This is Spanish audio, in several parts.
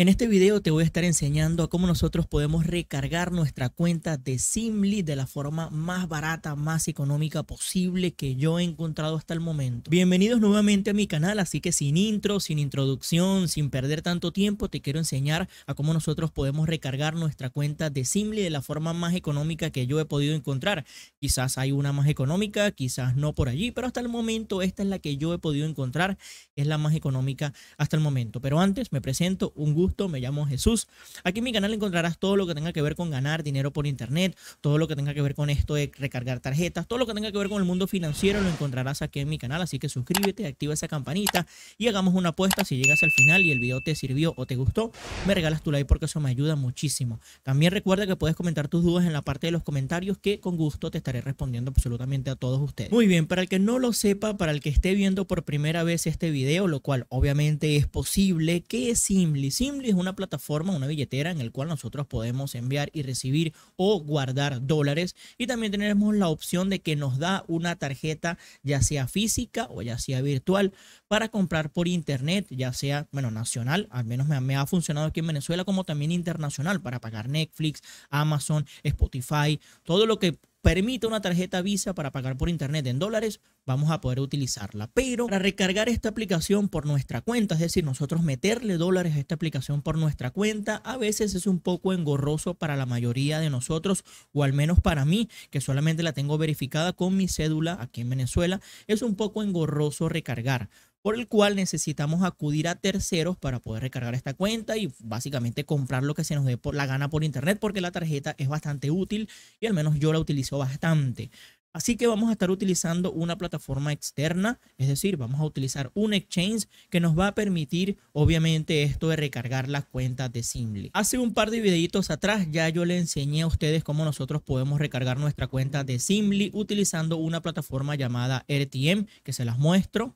En este video te voy a estar enseñando a cómo nosotros podemos recargar nuestra cuenta de Simly de la forma más barata, más económica posible que yo he encontrado hasta el momento. Bienvenidos nuevamente a mi canal, así que sin intro, sin introducción, sin perder tanto tiempo, te quiero enseñar a cómo nosotros podemos recargar nuestra cuenta de Simly de la forma más económica que yo he podido encontrar. Quizás hay una más económica, quizás no por allí, pero hasta el momento esta es la que yo he podido encontrar, es la más económica hasta el momento. Pero antes me presento un gusto me llamo Jesús. Aquí en mi canal encontrarás todo lo que tenga que ver con ganar dinero por internet, todo lo que tenga que ver con esto de recargar tarjetas, todo lo que tenga que ver con el mundo financiero lo encontrarás aquí en mi canal, así que suscríbete, activa esa campanita y hagamos una apuesta si llegas al final y el video te sirvió o te gustó, me regalas tu like porque eso me ayuda muchísimo. También recuerda que puedes comentar tus dudas en la parte de los comentarios que con gusto te estaré respondiendo absolutamente a todos ustedes. Muy bien, para el que no lo sepa, para el que esté viendo por primera vez este video, lo cual obviamente es posible, que es simple es una plataforma, una billetera en la cual nosotros podemos enviar y recibir o guardar dólares. Y también tenemos la opción de que nos da una tarjeta, ya sea física o ya sea virtual, para comprar por internet, ya sea, bueno, nacional, al menos me ha funcionado aquí en Venezuela, como también internacional, para pagar Netflix, Amazon, Spotify, todo lo que permite una tarjeta Visa para pagar por internet en dólares, vamos a poder utilizarla. Pero para recargar esta aplicación por nuestra cuenta, es decir, nosotros meterle dólares a esta aplicación por nuestra cuenta, a veces es un poco engorroso para la mayoría de nosotros, o al menos para mí, que solamente la tengo verificada con mi cédula aquí en Venezuela, es un poco engorroso recargar por el cual necesitamos acudir a terceros para poder recargar esta cuenta y básicamente comprar lo que se nos dé por la gana por internet porque la tarjeta es bastante útil y al menos yo la utilizo bastante. Así que vamos a estar utilizando una plataforma externa, es decir, vamos a utilizar un exchange que nos va a permitir, obviamente, esto de recargar la cuenta de Simly. Hace un par de videitos atrás ya yo le enseñé a ustedes cómo nosotros podemos recargar nuestra cuenta de Simly utilizando una plataforma llamada RTM, que se las muestro.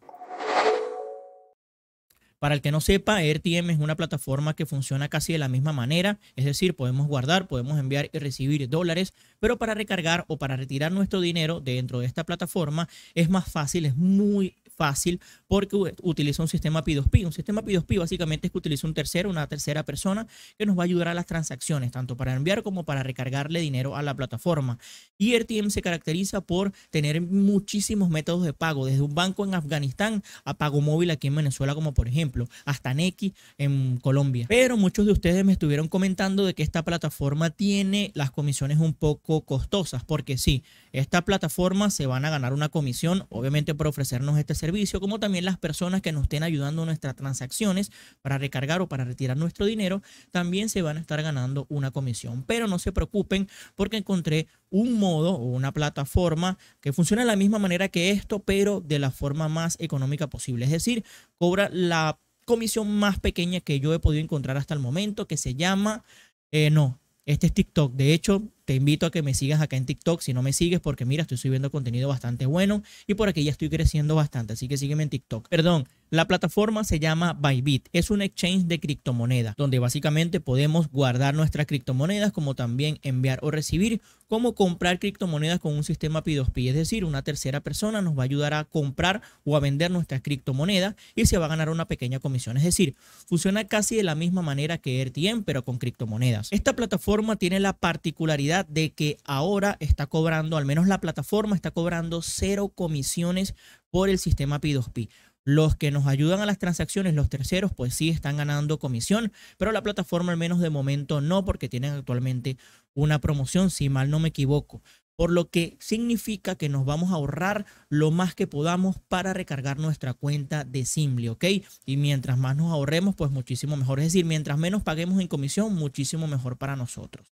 Para el que no sepa, RTM es una plataforma que funciona casi de la misma manera, es decir, podemos guardar, podemos enviar y recibir dólares, pero para recargar o para retirar nuestro dinero dentro de esta plataforma es más fácil, es muy fácil porque utiliza un sistema P2P. Un sistema P2P básicamente es que utiliza un tercero, una tercera persona que nos va a ayudar a las transacciones, tanto para enviar como para recargarle dinero a la plataforma. Y RTM se caracteriza por tener muchísimos métodos de pago, desde un banco en Afganistán a pago móvil aquí en Venezuela, como por ejemplo, hasta Nequi en Colombia. Pero muchos de ustedes me estuvieron comentando de que esta plataforma tiene las comisiones un poco costosas, porque sí, esta plataforma se van a ganar una comisión, obviamente por ofrecernos este servicio servicio, como también las personas que nos estén ayudando en nuestras transacciones para recargar o para retirar nuestro dinero, también se van a estar ganando una comisión. Pero no se preocupen porque encontré un modo o una plataforma que funciona de la misma manera que esto, pero de la forma más económica posible. Es decir, cobra la comisión más pequeña que yo he podido encontrar hasta el momento, que se llama, eh, no, este es TikTok. De hecho, te invito a que me sigas acá en TikTok si no me sigues, porque mira, estoy subiendo contenido bastante bueno y por aquí ya estoy creciendo bastante. Así que sígueme en TikTok. Perdón, la plataforma se llama Bybit. Es un exchange de criptomonedas donde básicamente podemos guardar nuestras criptomonedas como también enviar o recibir, como comprar criptomonedas con un sistema P2P. Es decir, una tercera persona nos va a ayudar a comprar o a vender nuestras criptomonedas y se va a ganar una pequeña comisión. Es decir, funciona casi de la misma manera que RTM, pero con criptomonedas. Esta plataforma tiene la particularidad de que ahora está cobrando, al menos la plataforma está cobrando cero comisiones por el sistema P2P. Los que nos ayudan a las transacciones, los terceros, pues sí están ganando comisión, pero la plataforma al menos de momento no, porque tienen actualmente una promoción, si mal no me equivoco. Por lo que significa que nos vamos a ahorrar lo más que podamos para recargar nuestra cuenta de Simli, ¿ok? Y mientras más nos ahorremos, pues muchísimo mejor. Es decir, mientras menos paguemos en comisión, muchísimo mejor para nosotros.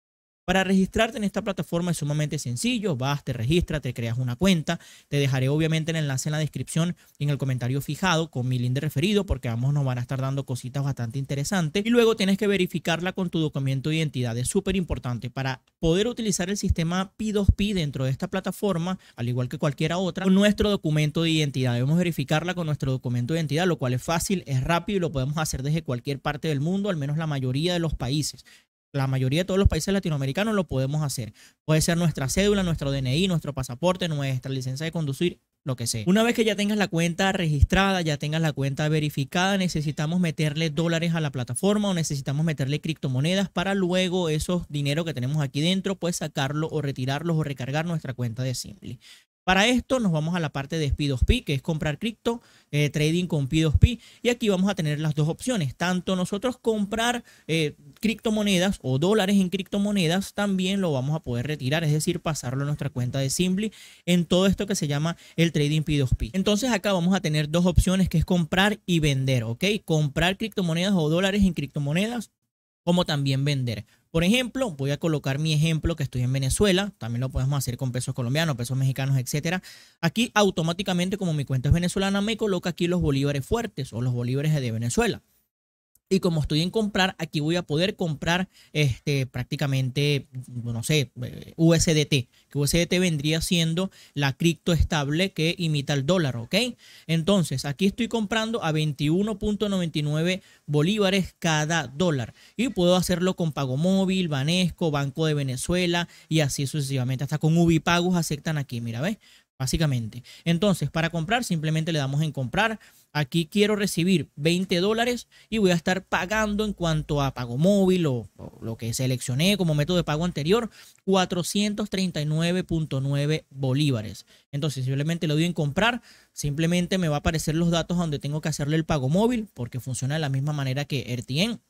Para registrarte en esta plataforma es sumamente sencillo, vas, te registras, te creas una cuenta, te dejaré obviamente el enlace en la descripción y en el comentario fijado con mi link de referido porque ambos nos van a estar dando cositas bastante interesantes y luego tienes que verificarla con tu documento de identidad, es súper importante para poder utilizar el sistema P2P dentro de esta plataforma, al igual que cualquiera otra, con nuestro documento de identidad, debemos verificarla con nuestro documento de identidad, lo cual es fácil, es rápido y lo podemos hacer desde cualquier parte del mundo, al menos la mayoría de los países la mayoría de todos los países latinoamericanos lo podemos hacer. Puede ser nuestra cédula, nuestro DNI, nuestro pasaporte, nuestra licencia de conducir, lo que sea. Una vez que ya tengas la cuenta registrada, ya tengas la cuenta verificada, necesitamos meterle dólares a la plataforma o necesitamos meterle criptomonedas para luego esos dinero que tenemos aquí dentro, pues sacarlo o retirarlos o recargar nuestra cuenta de Simply. Para esto nos vamos a la parte de P2P, que es comprar cripto, eh, trading con P2P. Y aquí vamos a tener las dos opciones, tanto nosotros comprar eh, criptomonedas o dólares en criptomonedas, también lo vamos a poder retirar, es decir, pasarlo a nuestra cuenta de Simply en todo esto que se llama el trading P2P. Entonces acá vamos a tener dos opciones, que es comprar y vender, ¿ok? Comprar criptomonedas o dólares en criptomonedas como también vender. Por ejemplo, voy a colocar mi ejemplo que estoy en Venezuela, también lo podemos hacer con pesos colombianos, pesos mexicanos, etc. Aquí automáticamente como mi cuenta es venezolana me coloca aquí los bolívares fuertes o los bolívares de Venezuela. Y como estoy en comprar, aquí voy a poder comprar este, prácticamente, mm, no sé, eh, USDT. Que USDT vendría siendo la cripto estable que imita el dólar, ¿ok? Entonces, aquí estoy comprando a 21.99 bolívares cada dólar. Y puedo hacerlo con Pago Móvil, Banesco, Banco de Venezuela y así sucesivamente. Hasta con Ubipagos aceptan aquí, mira, ¿ves? básicamente. Entonces, para comprar, simplemente le damos en comprar. Aquí quiero recibir 20 dólares y voy a estar pagando en cuanto a pago móvil o, lo que seleccioné como método de pago anterior, 439.9 bolívares. Entonces, simplemente le doy en comprar, simplemente me va a aparecer los datos donde tengo que hacerle el pago móvil porque funciona de la misma manera que RTN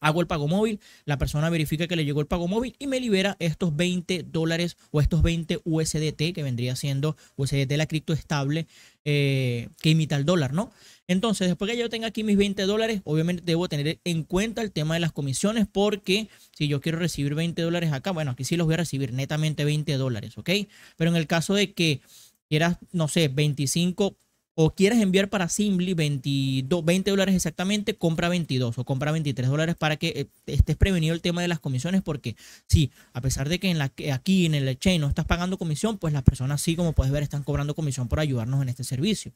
hago el pago móvil, la persona verifica que le llegó el pago móvil y me libera estos 20 dólares o estos 20 USDT, que vendría siendo USDT, la cripto estable eh, que imita el dólar, ¿no? Entonces, después que yo tenga aquí mis 20 dólares, obviamente debo tener en cuenta el tema de las comisiones, porque si yo quiero recibir 20 dólares acá, bueno, aquí sí los voy a recibir netamente 20 dólares, ¿ok? Pero en el caso de que quieras, no sé, 25 o quieres enviar para Simply 22, 20 dólares exactamente, compra 22 o compra 23 dólares para que eh, estés prevenido el tema de las comisiones, porque sí, a pesar de que en la, aquí en el chain no estás pagando comisión, pues las personas sí, como puedes ver, están cobrando comisión por ayudarnos en este servicio.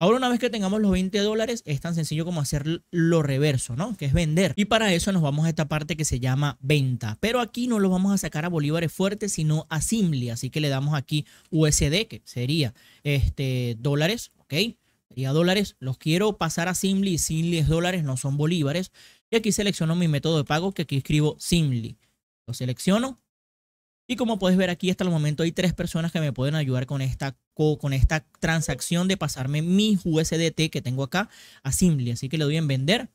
Ahora una vez que tengamos los 20 dólares, es tan sencillo como hacer lo reverso, ¿no? Que es vender. Y para eso nos vamos a esta parte que se llama venta. Pero aquí no lo vamos a sacar a bolívares fuertes, sino a Simli. Así que le damos aquí USD, que sería este, dólares ¿ok? Sería dólares. Los quiero pasar a Simly. Simly es dólares, no son bolívares. Y aquí selecciono mi método de pago, que aquí escribo Simly. Lo selecciono. Y como puedes ver aquí, hasta el momento hay tres personas que me pueden ayudar con esta, con esta transacción de pasarme mi USDT que tengo acá a Simly. Así que le doy en vender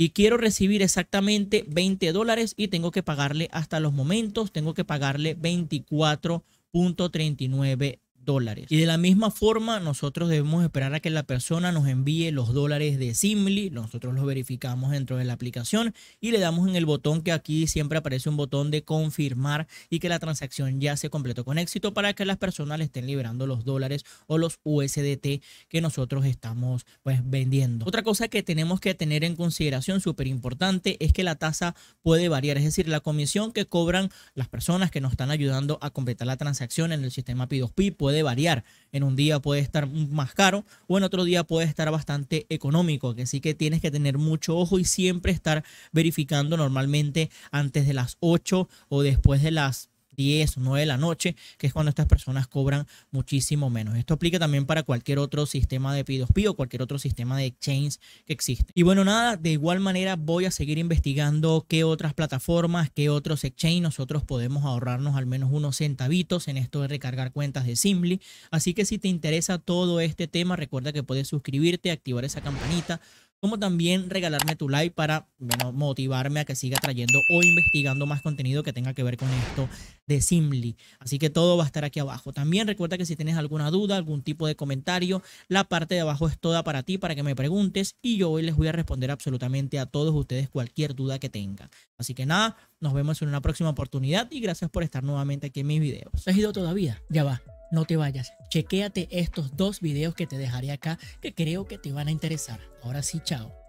y quiero recibir exactamente 20 dólares y tengo que pagarle hasta los momentos, tengo que pagarle 24.39 dólares. Y de la misma forma, nosotros debemos esperar a que la persona nos envíe los dólares de Simli, Nosotros los verificamos dentro de la aplicación y le damos en el botón que aquí siempre aparece un botón de confirmar y que la transacción ya se completó con éxito para que las personas le estén liberando los dólares o los USDT que nosotros estamos pues vendiendo. Otra cosa que tenemos que tener en consideración súper importante es que la tasa puede variar, es decir, la comisión que cobran las personas que nos están ayudando a completar la transacción en el sistema P2P puede variar. En un día puede estar más caro o en otro día puede estar bastante económico. que sí que tienes que tener mucho ojo y siempre estar verificando normalmente antes de las 8 o después de las 10 o 9 de la noche, que es cuando estas personas cobran muchísimo menos. Esto aplica también para cualquier otro sistema de P2P o cualquier otro sistema de exchange que existe. Y bueno, nada, de igual manera voy a seguir investigando qué otras plataformas, qué otros exchange nosotros podemos ahorrarnos al menos unos centavitos en esto de recargar cuentas de Simply. Así que si te interesa todo este tema, recuerda que puedes suscribirte, activar esa campanita como también regalarme tu like para motivarme a que siga trayendo o investigando más contenido que tenga que ver con esto de Simly. Así que todo va a estar aquí abajo. También recuerda que si tienes alguna duda, algún tipo de comentario, la parte de abajo es toda para ti, para que me preguntes y yo hoy les voy a responder absolutamente a todos ustedes cualquier duda que tengan. Así que nada, nos vemos en una próxima oportunidad y gracias por estar nuevamente aquí en mis videos. ¿Has ido todavía? Ya va. No te vayas, chequéate estos dos videos que te dejaré acá que creo que te van a interesar. Ahora sí, chao.